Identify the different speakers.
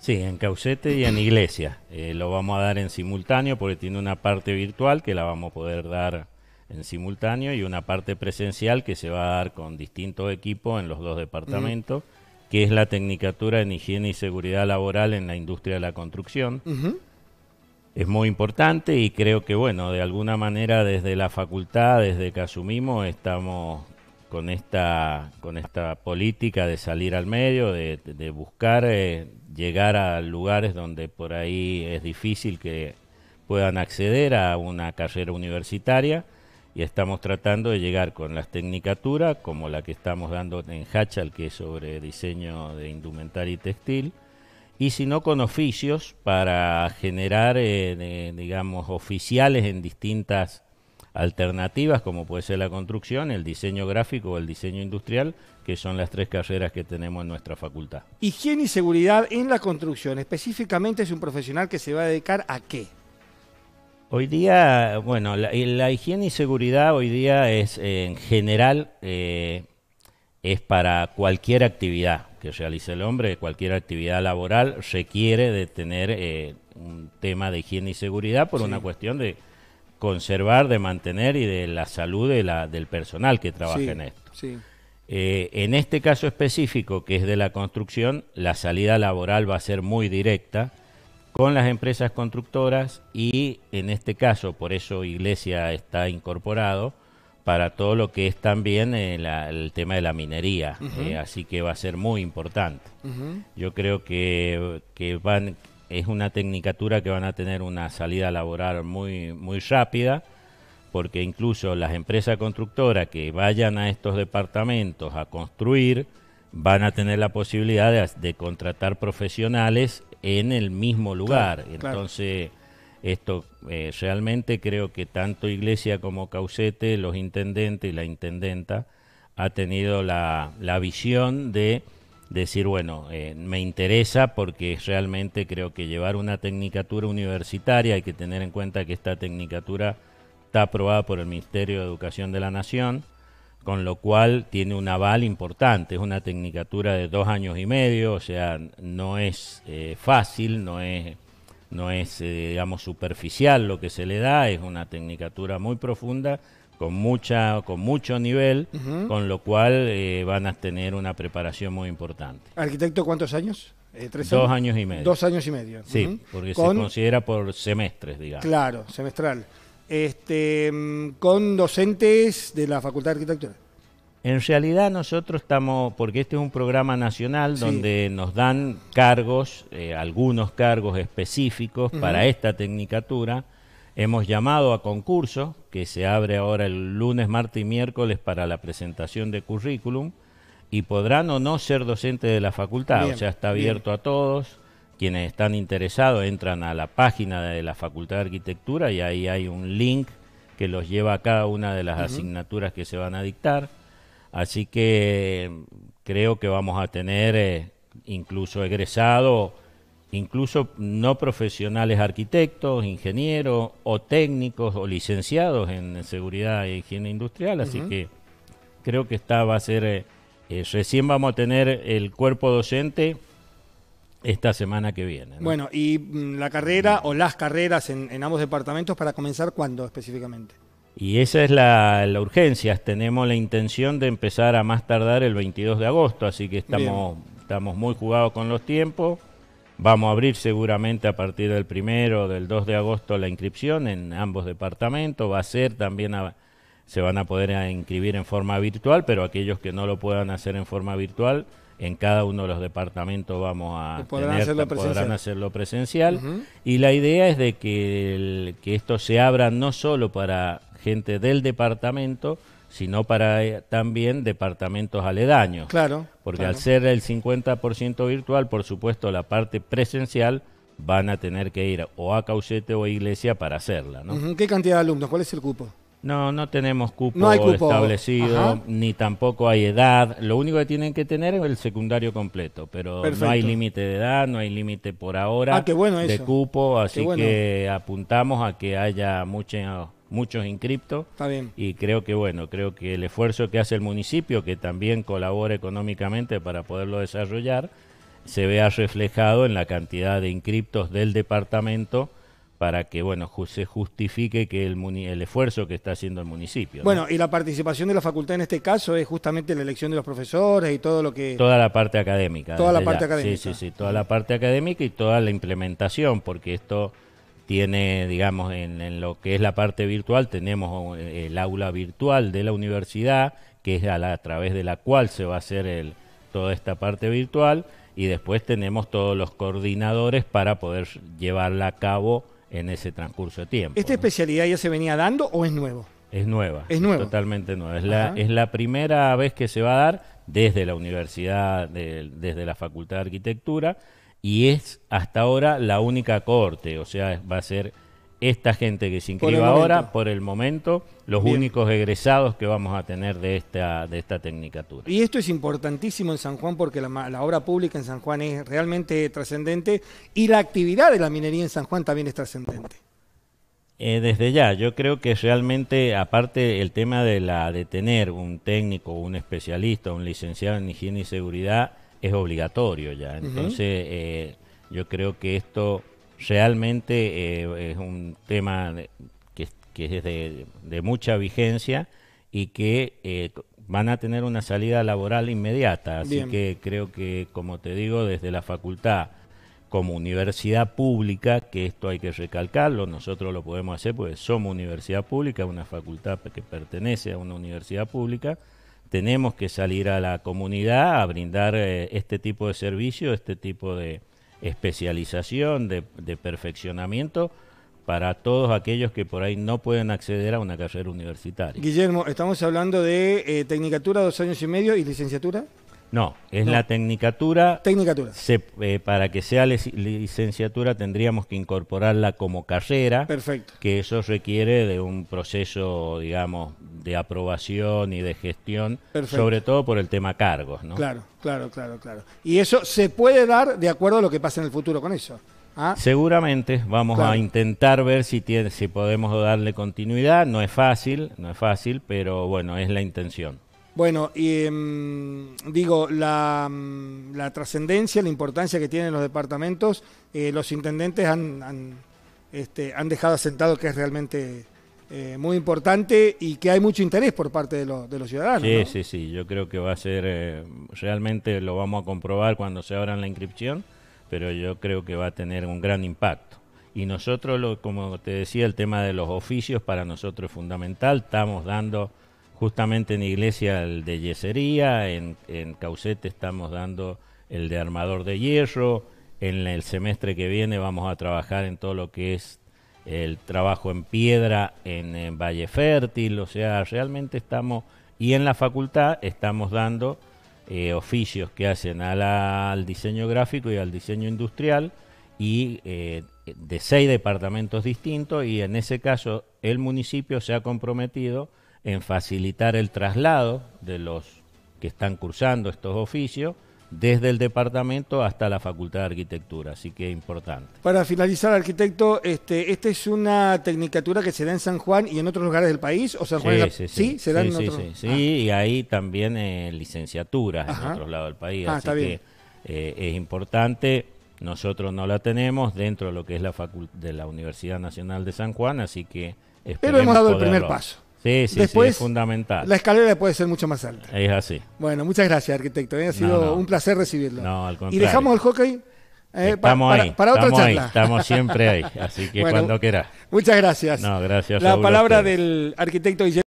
Speaker 1: Sí, en Caucete y en Iglesia. Eh, lo vamos a dar en simultáneo porque tiene una parte virtual que la vamos a poder dar en simultáneo y una parte presencial que se va a dar con distintos equipos en los dos departamentos, que es la Tecnicatura en Higiene y Seguridad Laboral en la Industria de la Construcción. Es muy importante y creo que, bueno, de alguna manera desde la facultad, desde que asumimos, estamos con esta, con esta política de salir al medio, de, buscar eh, llegar a lugares donde por ahí es difícil que puedan acceder a una carrera universitaria y estamos tratando de llegar con las tecnicaturas, como la que estamos dando en Hachal, que es sobre diseño de indumentaria y textil, y si no con oficios para generar, eh, digamos, oficiales en distintas alternativas como puede ser la construcción, el diseño gráfico o el diseño industrial, que son las tres carreras que tenemos en nuestra facultad.
Speaker 2: Higiene y seguridad en la construcción, específicamente es un profesional que se va a dedicar a qué?
Speaker 1: Hoy día, bueno, la, higiene y seguridad hoy día es eh, en general eh, es para cualquier actividad que realice el hombre, cualquier actividad laboral requiere de tener eh, un tema de higiene y seguridad por una cuestión de conservar, de mantener y de la salud de la, del personal que trabaja en esto. Eh, en este caso específico, que es de la construcción, la salida laboral va a ser muy directa con las empresas constructoras y en este caso, por eso Iglesia está incorporado, para todo lo que es también eh, el tema de la minería, eh, así que va a ser muy importante. Yo creo que, que, van, es una tecnicatura que van a tener una salida laboral muy, muy rápida, porque incluso las empresas constructoras que vayan a estos departamentos a construir van a tener la posibilidad de, contratar profesionales en el mismo lugar. Entonces, esto eh, realmente creo que tanto Iglesia como Caucete, los intendentes y la intendenta, ha tenido la, la visión de decir, bueno, eh, me interesa porque realmente creo que llevar una tecnicatura universitaria hay que tener en cuenta que esta tecnicatura está aprobada por el Ministerio de Educación de la Nación, con lo cual tiene un aval importante. Es una tecnicatura de dos años y medio, o sea, no es eh, fácil, no es, no es eh, digamos, superficial lo que se le da, es una tecnicatura muy profunda con mucha con mucho nivel, con lo cual eh, van a tener una preparación muy importante.
Speaker 2: Arquitecto, ¿cuántos años? Eh, dos años. y medio. Dos años y medio. Sí, porque se considera
Speaker 1: por semestres, digamos.
Speaker 2: Claro, semestral. Este, mm, con docentes de la Facultad de Arquitectura.
Speaker 1: En realidad nosotros estamos, porque este es un programa nacional donde nos dan cargos, eh, algunos cargos específicos para esta tecnicatura Hemos llamado a concurso, que se abre ahora el lunes, martes y miércoles para la presentación de currículum, y podrán o no ser docentes de la facultad, o sea, está abierto a todos. Quienes están interesados entran a la página de la Facultad de Arquitectura y ahí hay un link que los lleva a cada una de las asignaturas que se van a dictar. Así que eh, creo que vamos a tener eh, incluso egresado incluso no profesionales arquitectos, ingenieros o técnicos o licenciados en seguridad e higiene industrial, así que creo que esta va a ser, eh, eh, recién vamos a tener el cuerpo docente esta semana que viene.
Speaker 2: Bueno, ¿y mm, la carrera o las carreras en, ambos departamentos para comenzar cuándo específicamente?
Speaker 1: Y esa es la, urgencia. Tenemos la intención de empezar a más tardar el 22 de agosto, así que estamos, estamos muy jugados con los tiempos. Vamos a abrir seguramente a partir del primero, del 2 de agosto la inscripción en ambos departamentos. Va a ser también, se van a poder inscribir en forma virtual, pero aquellos que no lo puedan hacer en forma virtual, en cada uno de los departamentos vamos a hacerlo presencial. hacerlo presencial. Y la idea es de que, que esto se abra no solo para gente del departamento, sino para eh, también departamentos aledaños. Claro. Porque al ser el 50% virtual, por supuesto, la parte presencial van a tener que ir o a caucete o a Iglesia para hacerla.
Speaker 2: ¿no? ¿Qué cantidad de alumnos? ¿Cuál es el cupo?
Speaker 1: No, no tenemos cupo, establecido, ni tampoco hay edad. Lo único que tienen que tener es el secundario completo, pero no hay límite de edad, no hay límite por ahora ah, de cupo, así que apuntamos a que haya muchos muchos inscriptos. Está bien. Y creo que, bueno, creo que el esfuerzo que hace el municipio, que también colabora económicamente para poderlo desarrollar, se vea reflejado en la cantidad de inscriptos del departamento para que bueno se justifique que el, el esfuerzo que está haciendo el municipio. Bueno,
Speaker 2: y la participación de la facultad en este caso es justamente la elección de los profesores y todo lo que... Toda la parte académica. Toda la parte académica. Sí, sí, sí, toda la
Speaker 1: parte académica y toda la implementación, porque esto tiene, digamos, en, lo que es la parte virtual, tenemos eh, el aula virtual de la universidad, que es a, la, través de la cual se va a hacer el, toda esta parte virtual, y después tenemos todos los coordinadores para poder llevarla a cabo en ese transcurso de tiempo.
Speaker 2: ¿Esta especialidad ya se venía dando o es nuevo?
Speaker 1: Es nueva. Es Totalmente nueva. Es la, es la, primera vez que se va a dar desde la universidad, desde la Facultad de Arquitectura, y es hasta ahora la única corte, o sea, va a ser esta gente que se inscriba ahora, por el momento, los únicos egresados que vamos a tener de esta, de esta tecnicatura.
Speaker 2: Y esto es importantísimo en San Juan porque la, obra pública en San Juan es realmente trascendente y la actividad de la minería en San Juan también es trascendente.
Speaker 1: Eh, desde ya, yo creo que realmente, aparte el tema de, la, de tener un técnico, un especialista, un licenciado en higiene y seguridad, es obligatorio ya. Entonces, eh, yo creo que esto realmente eh, es un tema que, que es de, de, mucha vigencia y que eh, van a tener una salida laboral inmediata. Así que creo que, como te digo, desde la facultad como universidad pública, que esto hay que recalcarlo, nosotros lo podemos hacer porque somos universidad pública, una facultad que pertenece a una universidad pública, tenemos que salir a la comunidad a brindar eh, este tipo de servicio, este tipo de especialización, de, perfeccionamiento para todos aquellos que por ahí no pueden acceder a una carrera universitaria.
Speaker 2: Guillermo, estamos hablando de eh, tecnicatura dos años y medio y licenciatura.
Speaker 1: No, es la tecnicatura. Tecnicatura. Eh, para que sea licenciatura tendríamos que incorporarla como carrera. Perfecto. Que eso requiere de un proceso, digamos, de aprobación y de gestión, sobre todo por el tema cargos, ¿no? Claro,
Speaker 2: claro, claro, claro. Y eso se puede dar de acuerdo a lo que pasa en el futuro con eso. ¿ah?
Speaker 1: Seguramente vamos a intentar ver si, si podemos darle continuidad. No es fácil, no es fácil, pero bueno, es la intención.
Speaker 2: Bueno, y, em, digo, la, em, la trascendencia, la importancia que tienen los departamentos, eh, los intendentes han, este, han, dejado asentado que es realmente eh, muy importante y que hay mucho interés por parte de, los ciudadanos. Sí,
Speaker 1: sí, sí, yo creo que va a ser, eh, realmente lo vamos a comprobar cuando se abra la inscripción, pero yo creo que va a tener un gran impacto. Y nosotros, como te decía, el tema de los oficios para nosotros es fundamental, estamos dando justamente en Iglesia el de yesería, en, en Caucete estamos dando el de armador de hierro, en el semestre que viene vamos a trabajar en todo lo que es el trabajo en piedra en, Valle Fértil, o sea, realmente estamos, y en la facultad estamos dando eh, oficios que hacen al diseño gráfico y al diseño industrial, y eh, de seis departamentos distintos, y en ese caso el municipio se ha comprometido en facilitar el traslado de los que están cursando estos oficios desde el departamento hasta la Facultad de Arquitectura, así que es importante.
Speaker 2: Para finalizar, arquitecto, este, ¿esta es una tecnicatura que se da en San Juan y en otros lugares del país? ¿O San sí, se da en otros... Sí, sí, ah.
Speaker 1: y ahí también eh, licenciaturas en otros lados del país, ah, así que eh, es importante. Nosotros no la tenemos dentro de lo que es la Facultad de la Universidad Nacional de San Juan, así que...
Speaker 2: Pero hemos dado el primer paso. Sí, sí, es fundamental. La escalera puede ser mucho más alta. Es así. Bueno, muchas gracias, arquitecto. Ha sido un placer recibirlo. No, al contrario. Y dejamos el hockey eh, para, ahí, para, otra charla. Ahí, estamos siempre ahí, así que cuando quiera. Muchas gracias. No, gracias. La palabra del arquitecto Guillermo.